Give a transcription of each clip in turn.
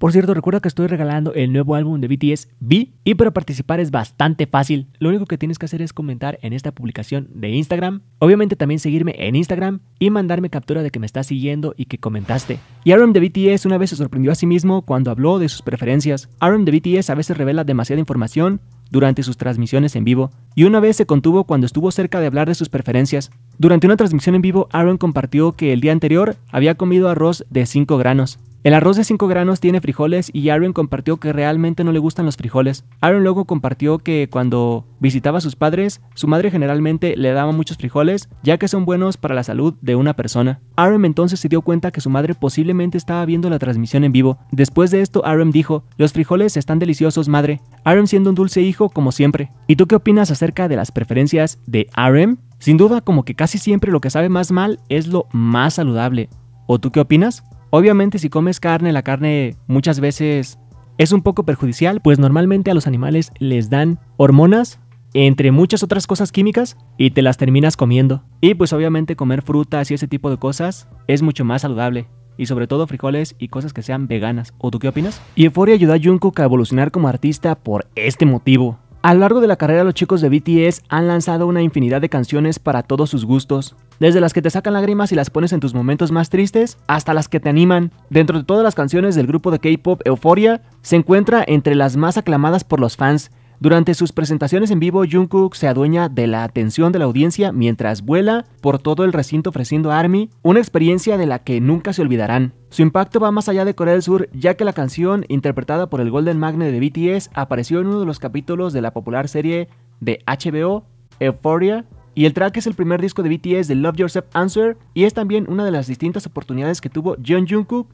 Por cierto, recuerda que estoy regalando el nuevo álbum de BTS, B, y para participar es bastante fácil. Lo único que tienes que hacer es comentar en esta publicación de Instagram. Obviamente también seguirme en Instagram y mandarme captura de que me estás siguiendo y que comentaste. Y Aaron de BTS una vez se sorprendió a sí mismo cuando habló de sus preferencias. Aaron de BTS a veces revela demasiada información durante sus transmisiones en vivo, y una vez se contuvo cuando estuvo cerca de hablar de sus preferencias. Durante una transmisión en vivo, Aaron compartió que el día anterior había comido arroz de 5 granos. El arroz de 5 granos tiene frijoles y Aaron compartió que realmente no le gustan los frijoles. Aaron luego compartió que cuando visitaba a sus padres, su madre generalmente le daba muchos frijoles, ya que son buenos para la salud de una persona. Aaron entonces se dio cuenta que su madre posiblemente estaba viendo la transmisión en vivo. Después de esto, Aaron dijo, los frijoles están deliciosos, madre. Aaron siendo un dulce hijo como siempre. ¿Y tú qué opinas acerca de las preferencias de Aaron? Sin duda, como que casi siempre lo que sabe más mal es lo más saludable. ¿O tú qué opinas? Obviamente si comes carne, la carne muchas veces es un poco perjudicial, pues normalmente a los animales les dan hormonas, entre muchas otras cosas químicas, y te las terminas comiendo. Y pues obviamente comer frutas y ese tipo de cosas es mucho más saludable. Y sobre todo frijoles y cosas que sean veganas. ¿O tú qué opinas? Y Euphoria ayudó a Jungkook a evolucionar como artista por este motivo. A lo largo de la carrera los chicos de BTS han lanzado una infinidad de canciones para todos sus gustos, desde las que te sacan lágrimas y las pones en tus momentos más tristes, hasta las que te animan. Dentro de todas las canciones del grupo de K-Pop Euphoria, se encuentra entre las más aclamadas por los fans, durante sus presentaciones en vivo, Jungkook se adueña de la atención de la audiencia mientras vuela por todo el recinto ofreciendo a ARMY una experiencia de la que nunca se olvidarán. Su impacto va más allá de Corea del Sur, ya que la canción, interpretada por el Golden Magnet de BTS, apareció en uno de los capítulos de la popular serie de HBO, Euphoria, y el track es el primer disco de BTS de Love Yourself Answer y es también una de las distintas oportunidades que tuvo John Jungkook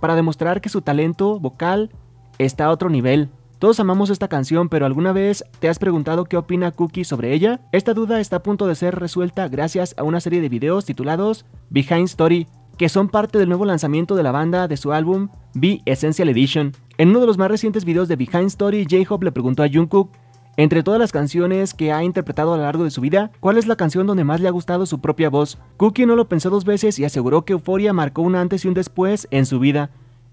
para demostrar que su talento vocal está a otro nivel. Todos amamos esta canción, pero ¿alguna vez te has preguntado qué opina Cookie sobre ella? Esta duda está a punto de ser resuelta gracias a una serie de videos titulados Behind Story, que son parte del nuevo lanzamiento de la banda de su álbum Be Essential Edition. En uno de los más recientes videos de Behind Story, J-Hope le preguntó a Jungkook entre todas las canciones que ha interpretado a lo largo de su vida, ¿cuál es la canción donde más le ha gustado su propia voz? Cookie no lo pensó dos veces y aseguró que Euphoria marcó un antes y un después en su vida.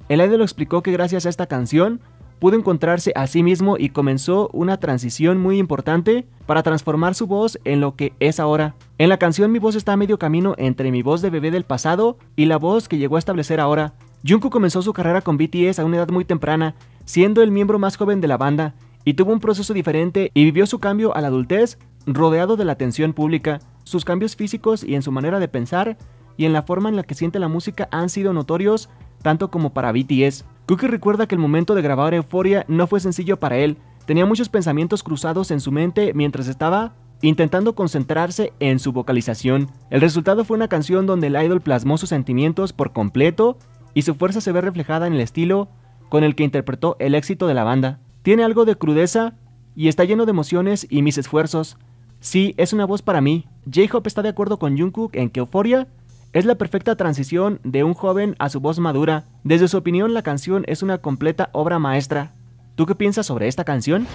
El idol explicó que gracias a esta canción, pudo encontrarse a sí mismo y comenzó una transición muy importante para transformar su voz en lo que es ahora. En la canción mi voz está a medio camino entre mi voz de bebé del pasado y la voz que llegó a establecer ahora. Jungkook comenzó su carrera con BTS a una edad muy temprana, siendo el miembro más joven de la banda, y tuvo un proceso diferente y vivió su cambio a la adultez rodeado de la atención pública. Sus cambios físicos y en su manera de pensar y en la forma en la que siente la música han sido notorios tanto como para BTS. Cookie recuerda que el momento de grabar Euphoria no fue sencillo para él, tenía muchos pensamientos cruzados en su mente mientras estaba intentando concentrarse en su vocalización. El resultado fue una canción donde el idol plasmó sus sentimientos por completo y su fuerza se ve reflejada en el estilo con el que interpretó el éxito de la banda. Tiene algo de crudeza y está lleno de emociones y mis esfuerzos. Sí, es una voz para mí. J-Hope está de acuerdo con Jungkook en que Euphoria es la perfecta transición de un joven a su voz madura. Desde su opinión, la canción es una completa obra maestra. ¿Tú qué piensas sobre esta canción?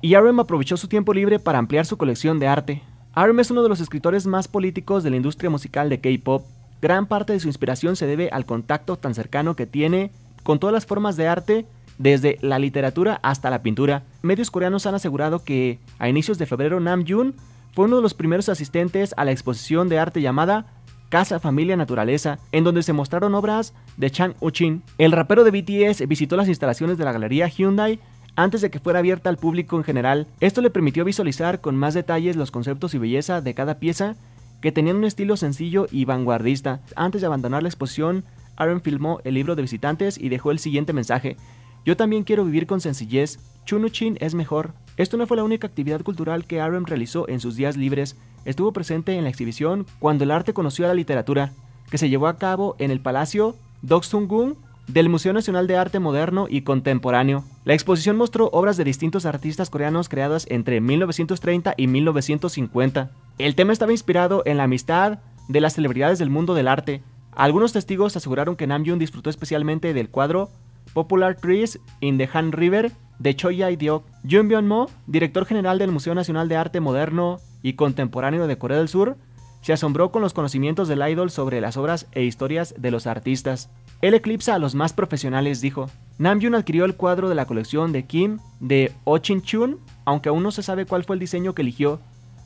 Y RM aprovechó su tiempo libre para ampliar su colección de arte. RM es uno de los escritores más políticos de la industria musical de K-pop. Gran parte de su inspiración se debe al contacto tan cercano que tiene con todas las formas de arte desde la literatura hasta la pintura. Medios coreanos han asegurado que a inicios de febrero Nam Yoon fue uno de los primeros asistentes a la exposición de arte llamada Casa Familia Naturaleza, en donde se mostraron obras de Chang Uchin. El rapero de BTS visitó las instalaciones de la galería Hyundai antes de que fuera abierta al público en general. Esto le permitió visualizar con más detalles los conceptos y belleza de cada pieza, que tenían un estilo sencillo y vanguardista. Antes de abandonar la exposición, Aaron filmó el libro de visitantes y dejó el siguiente mensaje. Yo también quiero vivir con sencillez. Uchin es mejor. Esto no fue la única actividad cultural que Aaron realizó en sus días libres estuvo presente en la exhibición Cuando el arte conoció a la literatura, que se llevó a cabo en el Palacio Doksun-gung del Museo Nacional de Arte Moderno y Contemporáneo. La exposición mostró obras de distintos artistas coreanos creadas entre 1930 y 1950. El tema estaba inspirado en la amistad de las celebridades del mundo del arte. Algunos testigos aseguraron que Nam Namjoon disfrutó especialmente del cuadro Popular Trees in the Han River de Choi Yai-Diok. Jun byun mo director general del Museo Nacional de Arte Moderno y contemporáneo de Corea del Sur, se asombró con los conocimientos del idol sobre las obras e historias de los artistas. Él eclipsa a los más profesionales, dijo. Namjoon adquirió el cuadro de la colección de Kim de Ochin Chun, aunque aún no se sabe cuál fue el diseño que eligió.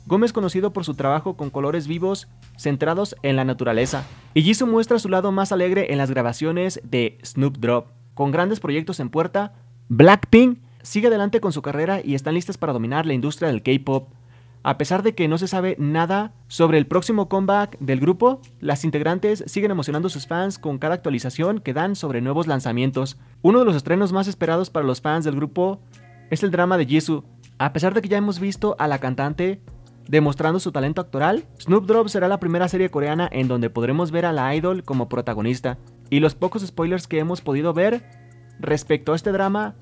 Gómez conocido por su trabajo con colores vivos centrados en la naturaleza. Y Jisoo muestra su lado más alegre en las grabaciones de Snoop Drop. Con grandes proyectos en puerta, Blackpink sigue adelante con su carrera y están listas para dominar la industria del K-pop. A pesar de que no se sabe nada sobre el próximo comeback del grupo, las integrantes siguen emocionando a sus fans con cada actualización que dan sobre nuevos lanzamientos. Uno de los estrenos más esperados para los fans del grupo es el drama de Jisoo. A pesar de que ya hemos visto a la cantante demostrando su talento actoral, Snoop Drop será la primera serie coreana en donde podremos ver a la idol como protagonista. Y los pocos spoilers que hemos podido ver respecto a este drama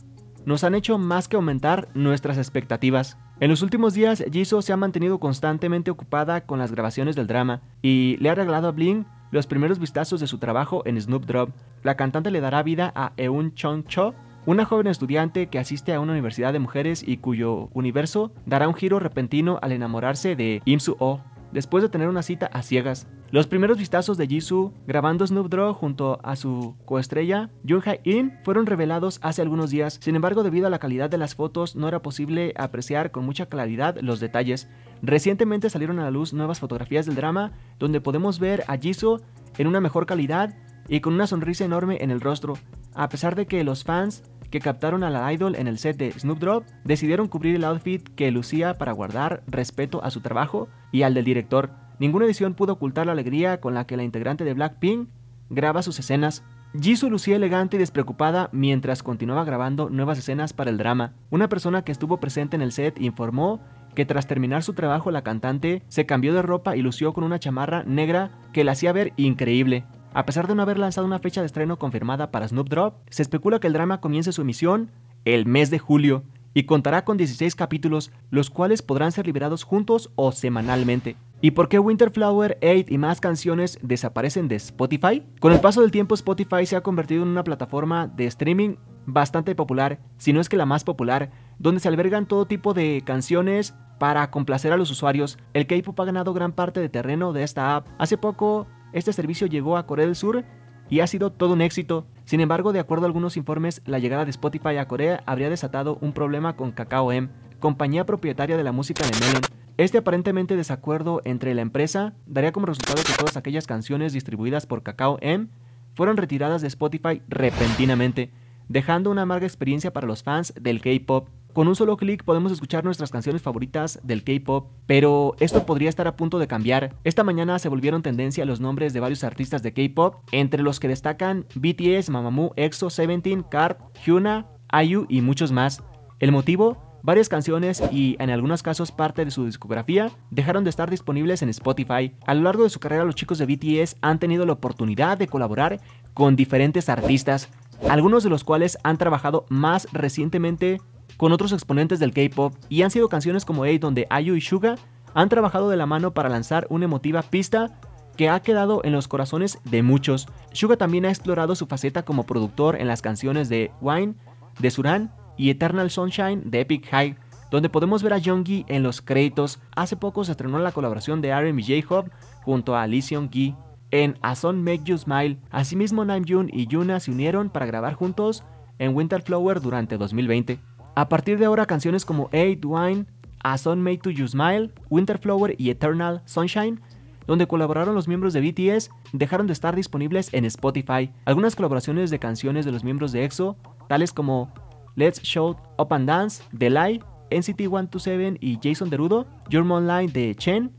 nos han hecho más que aumentar nuestras expectativas. En los últimos días, Jisoo se ha mantenido constantemente ocupada con las grabaciones del drama y le ha regalado a Bling los primeros vistazos de su trabajo en Snoop Drop. La cantante le dará vida a Eun Chong Cho, una joven estudiante que asiste a una universidad de mujeres y cuyo universo dará un giro repentino al enamorarse de Im Soo-oh, después de tener una cita a ciegas. Los primeros vistazos de Jisoo grabando Snoop Dogg junto a su coestrella Jung In fueron revelados hace algunos días. Sin embargo, debido a la calidad de las fotos, no era posible apreciar con mucha claridad los detalles. Recientemente salieron a la luz nuevas fotografías del drama, donde podemos ver a Jisoo en una mejor calidad y con una sonrisa enorme en el rostro, a pesar de que los fans que captaron a la idol en el set de Snoop Drop decidieron cubrir el outfit que lucía para guardar respeto a su trabajo y al del director. Ninguna edición pudo ocultar la alegría con la que la integrante de Blackpink graba sus escenas. Jisoo lucía elegante y despreocupada mientras continuaba grabando nuevas escenas para el drama. Una persona que estuvo presente en el set informó que tras terminar su trabajo la cantante se cambió de ropa y lució con una chamarra negra que la hacía ver increíble. A pesar de no haber lanzado una fecha de estreno confirmada para Snoop Drop, se especula que el drama comience su emisión el mes de julio y contará con 16 capítulos, los cuales podrán ser liberados juntos o semanalmente. ¿Y por qué Winterflower 8 y más canciones desaparecen de Spotify? Con el paso del tiempo Spotify se ha convertido en una plataforma de streaming bastante popular, si no es que la más popular, donde se albergan todo tipo de canciones para complacer a los usuarios. El K-pop ha ganado gran parte de terreno de esta app. Hace poco este servicio llegó a Corea del Sur y ha sido todo un éxito. Sin embargo, de acuerdo a algunos informes, la llegada de Spotify a Corea habría desatado un problema con Kakao M, compañía propietaria de la música de Melon. Este aparentemente desacuerdo entre la empresa daría como resultado que todas aquellas canciones distribuidas por Kakao M fueron retiradas de Spotify repentinamente, dejando una amarga experiencia para los fans del K-pop. Con un solo clic podemos escuchar nuestras canciones favoritas del K-pop, pero esto podría estar a punto de cambiar. Esta mañana se volvieron tendencia los nombres de varios artistas de K-pop, entre los que destacan BTS, Mamamoo, EXO, Seventeen, Card, Hyuna, IU y muchos más. El motivo Varias canciones y en algunos casos parte de su discografía dejaron de estar disponibles en Spotify. A lo largo de su carrera los chicos de BTS han tenido la oportunidad de colaborar con diferentes artistas, algunos de los cuales han trabajado más recientemente con otros exponentes del K-pop y han sido canciones como 8 donde Ayu y Suga han trabajado de la mano para lanzar una emotiva pista que ha quedado en los corazones de muchos. Suga también ha explorado su faceta como productor en las canciones de Wine, de Suran y Eternal Sunshine de Epic High, donde podemos ver a Gi en los créditos. Hace poco se estrenó la colaboración de RM y J-Hope junto a Lee Seung-gi en A Son Make You Smile. Asimismo, Namjoon y Yuna se unieron para grabar juntos en Winter Flower durante 2020. A partir de ahora, canciones como Hey Wine, A Song Made to You Smile, Winter Flower y Eternal Sunshine donde colaboraron los miembros de BTS, dejaron de estar disponibles en Spotify. Algunas colaboraciones de canciones de los miembros de EXO, tales como Let's Show Up and Dance de Light, NCT 127 y Jason Derudo, Your Online de Chen,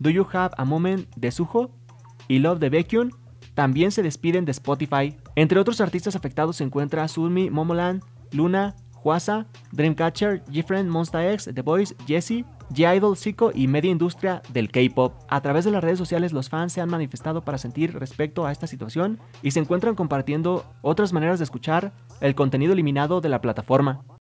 Do You Have a Moment de Suho y Love de Baekhyun, también se despiden de Spotify. Entre otros artistas afectados se encuentra Sunmi, Momoland, Luna, Wasa, Dreamcatcher, G-Friend, Monster X, The Boys, Jesse, G-Idol, Zico y media industria del K-pop. A través de las redes sociales, los fans se han manifestado para sentir respecto a esta situación y se encuentran compartiendo otras maneras de escuchar el contenido eliminado de la plataforma.